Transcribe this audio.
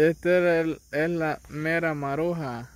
Esta es la mera maruja.